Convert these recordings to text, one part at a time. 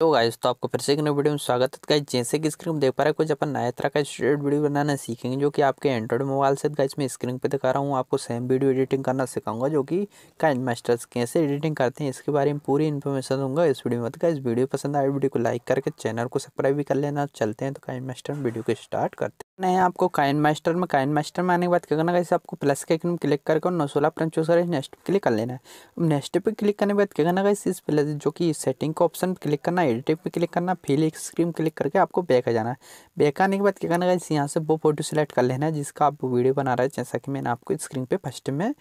तो गाइस तो आपको फिर से एक नई वीडियो में स्वागत है गाइस जैसे कि स्क्रीन देख पा रहे हैं कुछ अपन नया तरह का स्टूडेंट वीडियो बनाना सीखेंगे जो कि आपके एंड्रॉइड मोबाइल से गाइस मैं स्क्रीन पे दिखा रहा हूँ आपको सेम वीडियो एडिटिंग करना सिखाऊंगा जो कि काइन मास्टर्स कैसे एडिटिंग करते हैं इसके बारे में पूरी इन्फॉर्मेशन दूंगा इस वीडियो में तो इस वीडियो पसंद आए वीडियो को लाइक करके चैनल को सब्सक्राइब भी कर लेना चलते हैं तो काइन मास्टर वीडियो को स्टार्ट करते हैं है आपको काइन मास्टर में काइन मास्टर में आने के बाद क्या करना है आपको प्लस के आइकन में क्लिक करके नौ सोलह प्रेम चूज करके नेक्स्ट पे क्लिक कर लेना है नेक्स्ट पे क्लिक करने के बाद क्या करना है इस प्लस जो कि सेटिंग का ऑप्शन क्लिक करना एडिटिंग पे क्लिक करना फिल स्क्रीन क्लिक करके आपको बैक आ जाना है बैक आने के बाद क्या करना है यहाँ से वो फोटो सेलेक्ट कर लेना है जिसका आप वीडियो बना रहे हैं जैसा कि मैंने आपको स्क्रीन पर फर्स्ट में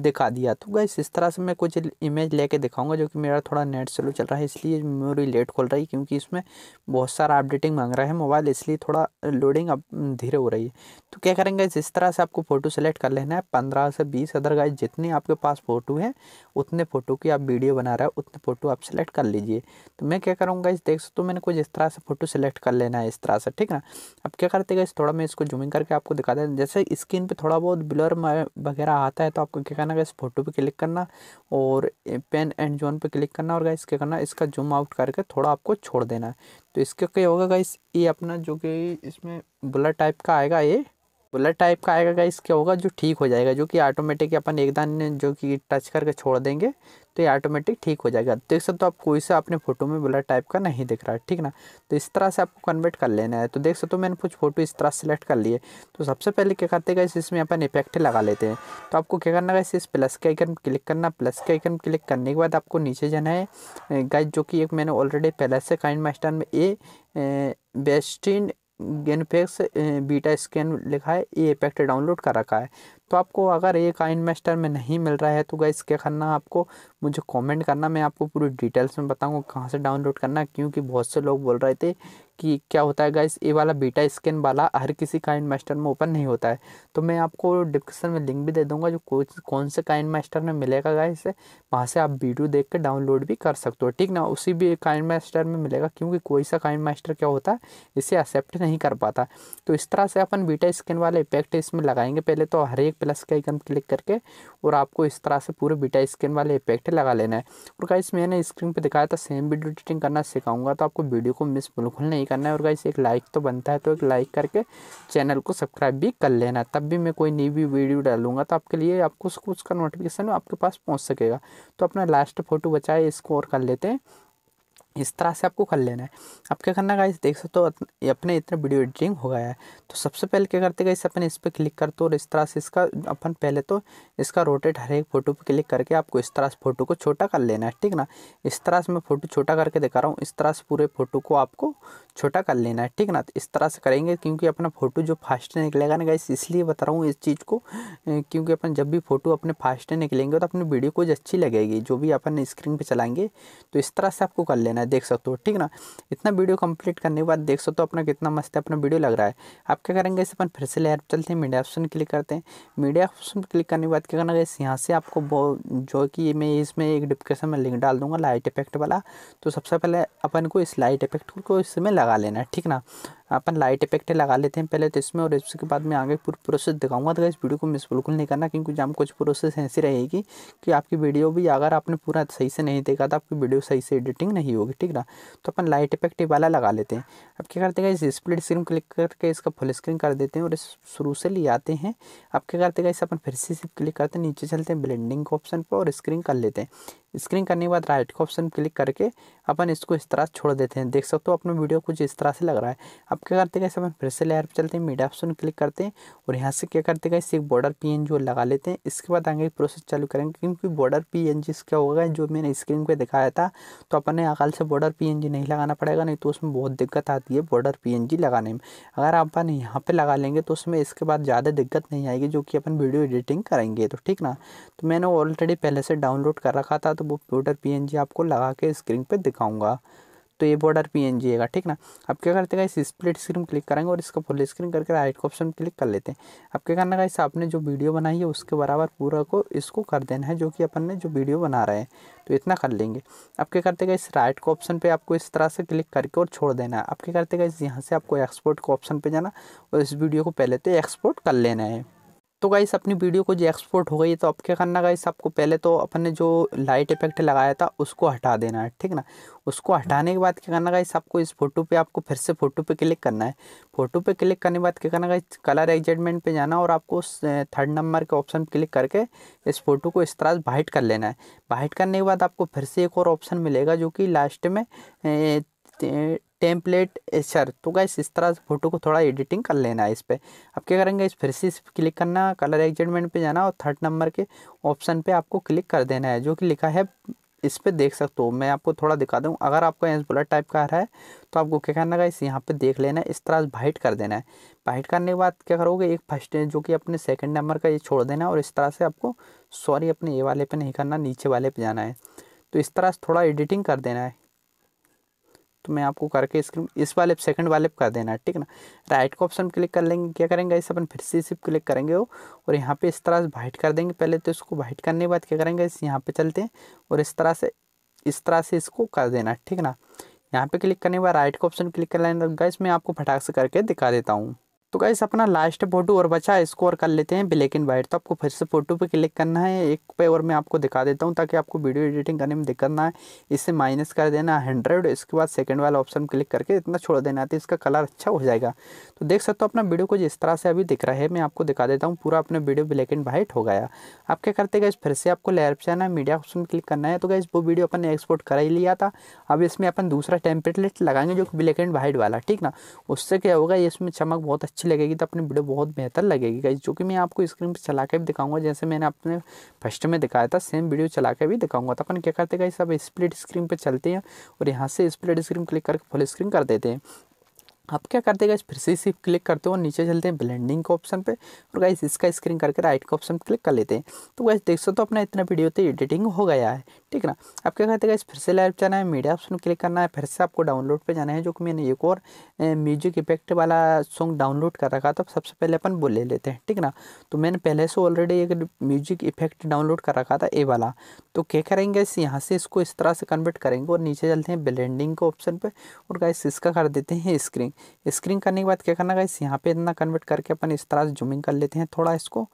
दिखा दिया तो गैस इस तरह से मैं कुछ इमेज लेके दिखाऊंगा जो कि मेरा थोड़ा नेट स्लो चल रहा है इसलिए मेमोरी लेट खोल रही है क्योंकि इसमें बहुत सारा अपडेटिंग मांग रहा है मोबाइल इसलिए थोड़ा लोडिंग अब धीरे हो रही है तो क्या करेंगे इस तरह से आपको फ़ोटो सेलेक्ट कर लेना है पंद्रह से बीस अदर गाइज जितने आपके पास फ़ोटो हैं उतने फ़ोटो की आप वीडियो बना रहे हो उतने फ़ोटो आप सेलेक्ट कर लीजिए तो मैं क्या करूँगा इस देख सकते तो मैंने कुछ इस तरह से फ़ोटो सेलेक्ट कर लेना है इस तरह से ठीक ना अब क्या करते गए थोड़ा मैं इसको जूमिंग करके आपको दिखा दे जैसे स्क्रीन पर थोड़ा बहुत ब्लर वगैरह आता है तो आपको क्या करना गैस फोटो पे क्लिक करना और पेन एंड जोन पे क्लिक करना और गैस क्या करना इसका जूम आउट करके थोड़ा आपको छोड़ देना है तो इसका क्या होगा गैस ये अपना जो कि इसमें बुलेट टाइप का आएगा ये बुलेट टाइप का आएगा गाइस क्या होगा जो ठीक हो जाएगा जो कि ऑटोमेटिक अपन एक दान जो कि टच करके छोड़ देंगे तो ये ऑटोमेटिक ठीक हो जाएगा देख सकते हो आप कोई सा अपने फ़ोटो में बुलेट टाइप का नहीं दिख रहा है ठीक ना तो इस तरह से आपको कन्वर्ट कर लेना है तो देख सकते हो मैंने कुछ फ़ोटो इस तरह सेलेक्ट कर लिए तो सबसे पहले क्या करते गाइस इसमें अपन इफेक्ट लगा लेते हैं तो आपको क्या करना गाइस इस प्लस के आइकन क्लिक करना प्लस के आइकन क्लिक करने के बाद आपको नीचे जाना है गाइस जो कि एक मैंने ऑलरेडी पहले से काइंड मास्टर में ए बेस्टिन गेनफेक्स बीटा स्कैन लिखा है ये इफेक्ट डाउनलोड कर रखा है तो आपको अगर ये काइन मास्टर में नहीं मिल रहा है तो गाइस क्या करना आपको मुझे कमेंट करना मैं आपको पूरी डिटेल्स में बताऊंगा कहाँ से डाउनलोड करना क्योंकि बहुत से लोग बोल रहे थे कि क्या होता है गाइस ये वाला बीटा स्कैन वाला हर किसी काइन मास्टर में ओपन नहीं होता है तो मैं आपको डिस्क्रिप्शन में लिंक भी दे दूंगा जो कौन से काइन मास्टर में मिलेगा गाइस वहाँ से आप वीडियो देख कर डाउनलोड भी कर सकते हो ठीक ना उसी भी काइन मास्टर में मिलेगा क्योंकि कोई सा काइन मास्टर क्या होता है इसे एक्सेप्ट नहीं कर पाता तो इस तरह से अपन बीटा स्कैन वाला इफेक्ट इसमें लगाएंगे पहले तो हर एक प्लस के आइकन क्लिक करके और आपको इस तरह से पूरे बीटा स्कैन वाले इफेक्ट लगा लेना है और गाइस मैंने स्क्रीन पर दिखाया था सेम वीडियो एडिटिंग करना सिखाऊंगा तो आपको वीडियो को मिस बिल्कुल नहीं करना है और गाइस एक लाइक तो बनता है तो एक लाइक करके चैनल को सब्सक्राइब भी कर लेना तब भी मैं कोई नई भी वीडियो डालूंगा तो आपके लिए आपको उसका नोटिफिकेशन आपके पास पहुँच सकेगा तो अपना लास्ट फोटो बचाए इसको और कर लेते हैं इस तरह से आपको कर लेना है अब क्या करना गाइस देख सकते हो तो अपने इतना वीडियो एडिटिंग हो गया है तो सबसे पहले क्या करते गाइस अपन इस पर क्लिक करते और इस तरह से इसका अपन पहले तो इसका रोटेट हर एक फ़ोटो पर क्लिक करके आपको इस तरह से फ़ोटो को छोटा कर लेना है ठीक ना इस तरह से मैं फ़ोटो छोटा करके दिखा रहा हूँ इस तरह से पूरे फ़ोटो को आपको छोटा कर लेना है ठीक ना तो इस तरह से करेंगे क्योंकि अपना फ़ोटो जो फास्ट निकलेगा ना गाइस इसलिए बता रहा हूँ इस चीज़ को क्योंकि अपन जब भी फ़ोटो अपने फास्ट निकलेंगे तो अपनी वीडियो कुछ अच्छी लगेगी जो भी अपन स्क्रीन पर चलाएंगे तो इस तरह से आपको कर लेना है देख सकते हो ठीक ना इतना वीडियो कंप्लीट करने के बाद देख सकते हो अपना कितना मस्त है अपना वीडियो लग रहा है आप क्या करेंगे इसे अपन फिर से लेयर चलते हैं मीडिया ऑप्शन क्लिक करते हैं मीडिया ऑप्शन क्लिक करने के बाद क्या करना इस यहाँ से आपको जो कि मैं इसमें एक डिस्क्रिप्शन में लिंक डाल दूँगा लाइट इफेक्ट वाला तो सबसे पहले अपन को इस लाइट इफेक्ट को इसमें लगा लेना है ठीक ना अपन लाइट इफेक्ट लगा लेते हैं पहले तो इसमें और इसके बाद मैं आगे पूरी प्रोसेस दिखाऊंगा तो इस वीडियो को मिस बिल्कुल नहीं करना क्योंकि जहाँ कुछ प्रोसेस ऐसी रहेगी कि आपकी वीडियो भी अगर आपने पूरा सही से नहीं देखा तो आपकी वीडियो सही से एडिटिंग नहीं होगी ठीक ना तो अपन लाइट इफेक्ट वाला लगा लेते हैं अब क्या करते हैं इस स्प्लिट स्क्रीन क्लिक करके इसका फुल स्क्रीन कर देते हैं और इस शुरू से ले आते हैं अब क्या करते हैं इस अपन फिर से क्लिक करते हैं नीचे चलते हैं ब्लेंडिंग के ऑप्शन पर और स्क्रीन कर लेते हैं स्क्रीन करने के बाद राइट का ऑप्शन क्लिक करके अपन इसको इस तरह छोड़ देते हैं देख सकते हो अपना वीडियो कुछ इस तरह से लग रहा है अब क्या करते हैं अपन फिर से लेयर पर चलते हैं मीडिया ऑप्शन क्लिक करते हैं और यहाँ से क्या करते हैं एक बॉर्डर पी जो लगा लेते हैं इसके बाद आगे प्रोसेस चालू करेंगे क्योंकि बॉर्डर पी एन इसका होगा जो मैंने स्क्रीन पर दिखाया था तो अपन ने अकाल से बॉर्डर पी नहीं लगाना पड़ेगा नहीं तो उसमें बहुत दिक्कत आती है बॉर्डर पी लगाने में अगर अपन यहाँ पर लगा लेंगे तो उसमें इसके बाद ज़्यादा दिक्कत नहीं आएगी जो कि अपन वीडियो एडिटिंग करेंगे तो ठीक ना तो मैंने ऑलरेडी पहले से डाउनलोड कर रखा था तो तो वो बॉर्डर पी आपको लगा के स्क्रीन पर दिखाऊँगा तो ये बॉर्डर पी एन जी ठीक ना अब क्या करते हैं इस स्प्लिट स्क्रीन क्लिक करेंगे और इसका फुल स्क्रीन करके राइट का ऑप्शन क्लिक कर लेते हैं अब क्या करना इस आपने जो वीडियो बनाई है उसके बराबर पूरा को इसको कर देना है जो कि अपन ने जो वीडियो बना रहे हैं तो इतना कर लेंगे अब क्या करते हैं इस राइट का ऑप्शन पर आपको इस तरह से क्लिक करके और छोड़ देना है अब क्या करते हैं यहाँ से आपको एक्सपोर्ट के ऑप्शन पर जाना और इस वीडियो को पहले तो एक्सपोर्ट कर लेना है तो गाइस अपनी वीडियो को जो एक्सपोर्ट हो गई है तो अब क्या करना गाइस आपको पहले तो अपने जो लाइट इफेक्ट लगाया था उसको हटा देना है ठीक ना उसको हटाने के बाद क्या करना गाइस आपको इस फोटो पे आपको फिर से फोटो पे क्लिक करना है फोटो पे क्लिक करने के बाद क्या करना गाइस कलर एडजस्टमेंट पे जाना और आपको थर्ड नंबर के ऑप्शन क्लिक करके इस फोटो को इस तरह वाइट कर लेना है वाइट करने के बाद आपको फिर से एक और ऑप्शन मिलेगा जो कि लास्ट में टेम्पलेट एचर तो गैस इस तरह से फोटो को थोड़ा एडिटिंग कर लेना है इस पर आप क्या करेंगे इस फिर से इस क्लिक करना कलर एडजमेंट पे जाना और थर्ड नंबर के ऑप्शन पे आपको क्लिक कर देना है जो कि लिखा है इस पर देख सकते हो मैं आपको थोड़ा दिखा दूँ अगर आपको एंस बुलेट टाइप का आ रहा है तो आपको क्या करना है इस यहाँ पे देख लेना है इस तरह से वाइट कर देना है वाइट करने के बाद क्या करोगे एक फर्स्ट जो कि अपने सेकेंड नंबर का ये छोड़ देना है और इस तरह से आपको सॉरी अपने ये वाले पर नहीं करना नीचे वाले पर जाना है तो इस तरह से थोड़ा एडिटिंग कर देना है तो मैं आपको करके स्क्रीन इस वाले सेकंड वाले पर कर देना है ठीक ना राइट का ऑप्शन क्लिक कर लेंगे क्या करेंगे इस अपन फिर से इसी क्लिक करेंगे वो और यहाँ पे इस तरह से वाइट कर देंगे पहले तो इसको वाइट करने के बाद क्या करेंगे इस यहाँ पे चलते हैं और इस तरह से इस तरह से इसको कर देना ठीक ना यहाँ पे क्लिक करने के बाद राइट का ऑप्शन क्लिक कर लेना गैस मैं आपको फटाक से करके दिखा देता हूँ तो गाइस अपना लास्ट फोटो और बचा इसको और कर लेते हैं ब्लैक एंड वाइट तो आपको फिर से फोटो पे क्लिक करना है एक पे और मैं आपको दिखा देता हूँ ताकि आपको वीडियो एडिटिंग करने में दिक्कत ना है इससे माइनस कर देना हंड्रेड इसके बाद सेकेंड वाला ऑप्शन क्लिक करके इतना छोड़ देना तो इसका कलर अच्छा हो जाएगा तो देख सकते हो अपना वीडियो कुछ इस तरह से अभी दिख रहा है मैं आपको दिखा देता हूँ पूरा अपना वीडियो ब्लैक एंड वाइट हो गया आप क्या करते गए फिर से आपको लेयर पर जाना है मीडिया ऑप्शन क्लिक करना है तो गाइस वो वीडियो अपन एक्सपोर्ट कर ही लिया था अब इसमें अपन दूसरा टेम्पलेट लगाएंगे जो ब्लैक एंड वाइट वाला ठीक ना उससे क्या होगा इसमें चमक बहुत अच्छी लगेगी तो अपनी वीडियो बहुत बेहतर लगेगी गाइज जो कि मैं आपको स्क्रीन पर चला के भी दिखाऊंगा जैसे मैंने अपने फर्स्ट में दिखाया था सेम वीडियो चला के भी दिखाऊंगा तो अपन क्या करते गाइज सब स्प्लिट स्क्रीन पर चलते हैं और यहाँ से स्प्लिट स्क्रीन क्लिक करके फुल स्क्रीन कर देते हैं आप क्या करते हैं फिर से सिर्फ क्लिक करते हो और नीचे चलते हैं ब्लेंडिंग के ऑप्शन पे और गाइस इसका स्क्रीन करके राइट का ऑप्शन क्लिक कर लेते हैं तो गाइस देख सकते हो अपना इतना वीडियो तो एडिटिंग हो गया है ठीक ना आप क्या करते हैं फिर से लाइव जाना है मीडिया ऑप्शन क्लिक करना है फिर से आपको डाउनलोड पर जाना है जो कि मैंने एक और म्यूजिक इफेक्ट वाला सॉन्ग डाउनलोड कर रखा था सबसे पहले अपन वो ले लेते हैं ठीक ना तो मैंने पहले से ऑलरेडी एक म्यूजिक इफेक्ट डाउनलोड कर रखा था ए वाला तो क्या करेंगे इस यहाँ से इसको इस तरह से कन्वर्ट करेंगे और नीचे चलते हैं ब्लेंडिंग के ऑप्शन पर और गाइस इसका कर देते हैं स्क्रीन स्क्रीन करने के बाद क्या करना गाइस यहाँ पे इतना कन्वर्ट करके अपन इस तरह से जूमिंग कर लेते हैं थोड़ा इसको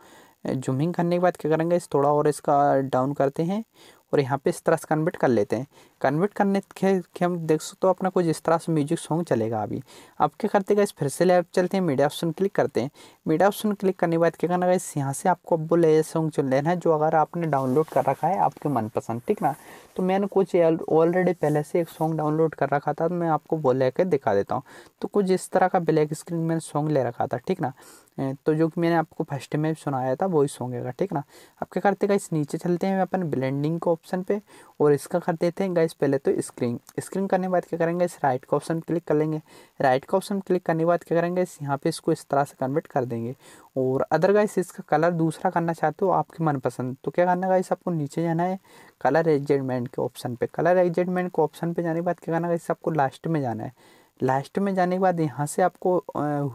जूमिंग करने के बाद क्या करेंगे इस थोड़ा और इसका डाउन करते हैं और यहाँ पे इस तरह से कन्वर्ट कर लेते हैं कन्वर्ट करने के, के हम देख सकते हो अपना कुछ इस तरह से म्यूजिक सॉन्ग चलेगा अभी अब क्या करते गए फिर से लैब चलते हैं मीडिया ऑप्शन क्लिक करते हैं मीडिया ऑप्शन क्लिक करने के बाद क्या करना इस यहाँ से आपको अब वो सॉन्ग चुन लेना है जो अगर आपने डाउनलोड कर रखा है आपके मनपसंद ठीक ना तो मैंने कुछ ऑलरेडी पहले से एक सॉन्ग डाउनलोड कर रखा था तो मैं आपको वो लेकर दिखा देता हूँ तो कुछ इस तरह का ब्लैक स्क्रीन मैंने सॉन्ग ले रखा था ठीक ना तो जो कि मैंने आपको फर्स्ट में सुनाया था वही सॉन्ग का ठीक ना अब क्या करते गाइस नीचे चलते हैं अपन ब्लेंडिंग के ऑप्शन पे और इसका कर देते हैं गाइस पहले तो स्क्रीन स्क्रीन करने के बाद क्या करेंगे इस राइट का ऑप्शन क्लिक कर लेंगे राइट का ऑप्शन क्लिक करने के बाद क्या करेंगे इस यहाँ पे इसको इस तरह से कन्वर्ट कर देंगे और अदर गाइस इसका कलर दूसरा करना चाहते हो आपके मनपसंद तो क्या करना गाइस आपको नीचे जाना है कलर एडजस्टमेंट के ऑप्शन पर कलर एडजस्टमेंट के ऑप्शन पर जाने के बाद क्या करना गाइस आपको लास्ट में जाना है लास्ट में जाने के बाद यहाँ से आपको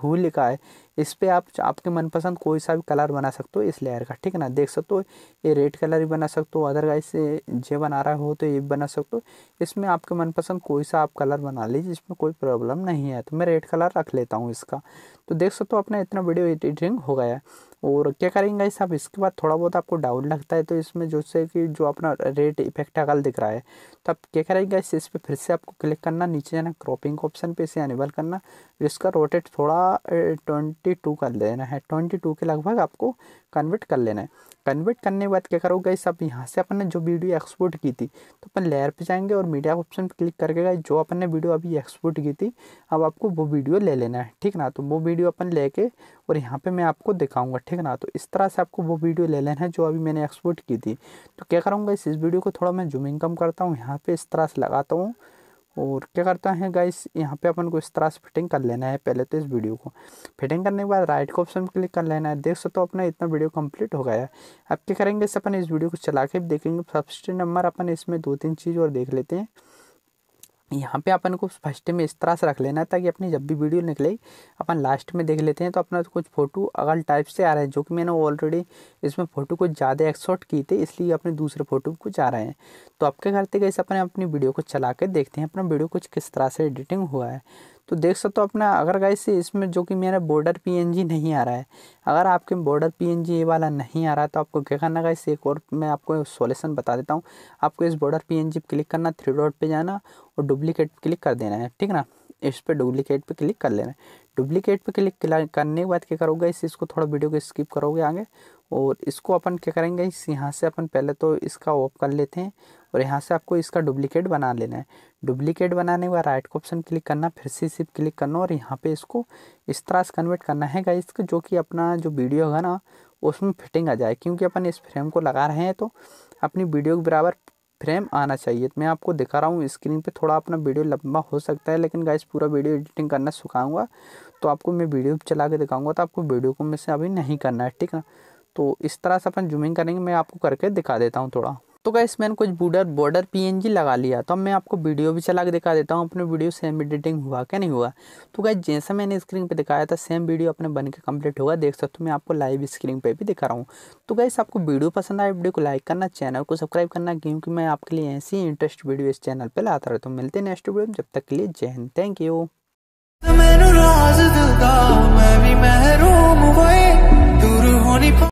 हु लिखा है इस पर आप आपके मनपसंद कोई सा भी कलर बना सकते हो इस लेयर का ठीक है ना देख सकते हो ये रेड कलर भी बना सकते हो अदरवाइज से जे बना रहा हो तो ये भी बना सकते हो इसमें आपके मनपसंद कोई सा आप कलर बना लीजिए इसमें कोई प्रॉब्लम नहीं है तो मैं रेड कलर रख लेता हूँ इसका तो देख सकते हो अपना इतना वीडियो एडिटिंग हो गया और क्या करेंगे इस आप इसके बाद थोड़ा बहुत आपको डाउन लगता है तो इसमें जो से कि जो अपना रेट इफेक्ट अगल दिख रहा है तो आप क्या करेंगे इस इस पर फिर से आपको क्लिक करना नीचे जाना क्रॉपिंग ऑप्शन पे इसे अनेबल करना इसका रोटेट थोड़ा ट्वेंटी टू कर लेना है ट्वेंटी टू के लगभग आपको कन्वर्ट कर लेना है कन्वर्ट करने के बाद क्या करोगे इस आप यहाँ से अपन ने जो वीडियो एक्सपोर्ट की थी तो अपन लेयर पर जाएंगे और मीडिया ऑप्शन पर क्लिक करके जो अपन ने वीडियो अभी एक्सपोर्ट की थी अब आपको वो वीडियो ले लेना है ठीक ना तो वो वीडियो अपन ले और यहाँ पर मैं आपको दिखाऊँगा ठीक ठीक है ना तो इस तरह से आपको वो वीडियो ले लेना है जो अभी मैंने एक्सपोर्ट की थी तो क्या करूँगा इस वीडियो को थोड़ा मैं जूमिंग कम करता हूँ यहाँ पर इस तरह से लगाता हूँ और क्या करता है गाइस यहाँ पे अपन को इस तरह से फिटिंग कर लेना है पहले तो इस वीडियो को फिटिंग करने के बाद राइट को ऑप्शन क्लिक कर लेना है देख सकते हो अपना इतना वीडियो कंप्लीट हो गया है अब क्या करेंगे इस अपन इस वीडियो को चला के देखेंगे फर्स्ट नंबर अपन इसमें दो तीन चीज़ और देख लेते हैं यहाँ पे अपन को फर्स्ट में इस तरह से रख लेना ताकि अपनी जब भी वीडियो निकले अपन लास्ट में देख लेते हैं तो अपना तो कुछ फ़ोटो अगल टाइप से आ रहे हैं जो कि मैंने ऑलरेडी इसमें फ़ोटो कुछ ज़्यादा एक्सपोर्ट की थी इसलिए अपने दूसरे फ़ोटो कुछ आ रहे हैं तो आपके करते कैसे अपन अपनी वीडियो को चला कर देखते हैं अपना वीडियो कुछ किस तरह से एडिटिंग हुआ है तो देख सकते हो अपना अगर गाइस इसमें जो कि मेरा बॉर्डर पीएनजी नहीं आ रहा है अगर आपके बॉर्डर पीएनजी ये वाला नहीं आ रहा है तो आपको क्या करना गाइस एक और मैं आपको सॉल्यूशन बता देता हूँ आपको इस बॉर्डर पीएनजी पे क्लिक करना थ्री डॉट पे जाना और डुप्लीकेट क्लिक कर देना है ठीक ना इस पर डुप्लीकेट पर क्लिक कर लेना है डुप्लीकेट पर क्लिक करने के बाद क्या करोगे इसको थोड़ा वीडियो को स्किप करोगे आगे और इसको अपन क्या करेंगे इस यहाँ से अपन पहले तो इसका ऑफ कर लेते हैं और यहाँ से आपको इसका डुप्लीकेट बना लेना है डुप्लीकेट बनाने के बाद राइट का ऑप्शन क्लिक करना फिर से सिर्फ क्लिक करना और यहाँ पे इसको इस तरह से कन्वर्ट करना है गाइस जो कि अपना जो वीडियो होगा ना उसमें फिटिंग आ जाए क्योंकि अपन इस फ्रेम को लगा रहे हैं तो अपनी वीडियो के बराबर फ्रेम आना चाहिए तो मैं आपको दिखा रहा हूँ स्क्रीन पर थोड़ा अपना वीडियो लंबा हो सकता है लेकिन गाइस पूरा वीडियो एडिटिंग करना सुखाऊंगा तो आपको मैं वीडियो चला के दिखाऊंगा तो आपको वीडियो को मैं से अभी नहीं करना है ठीक है ना तो इस तरह से अपन जूमिंग करेंगे मैं आपको करके दिखा देता हूँ थोड़ा तो गैस मैंने कुछ बूडर बॉर्डर पीएनजी लगा लिया तो अब मैं आपको वीडियो भी चला के दिखा देता हूँ अपने वीडियो सेम एडिटिंग हुआ क्या नहीं हुआ तो गैस जैसा मैंने स्क्रीन पे दिखाया था सेम वीडियो अपने बन के कम्प्लीट होगा देख सकते हो मैं आपको लाइव स्क्रीन पे भी दिखा रहा हूँ तो गैस आपको वीडियो पसंद आए वीडियो को लाइक करना चैनल को सब्सक्राइब करना क्योंकि मैं आपके लिए ऐसी इंटरेस्ट वीडियो इस चैनल पर लाता रहता हूँ मिलते नेक्स्ट वीडियो जब तक के लिए जय हिंद थैंक यू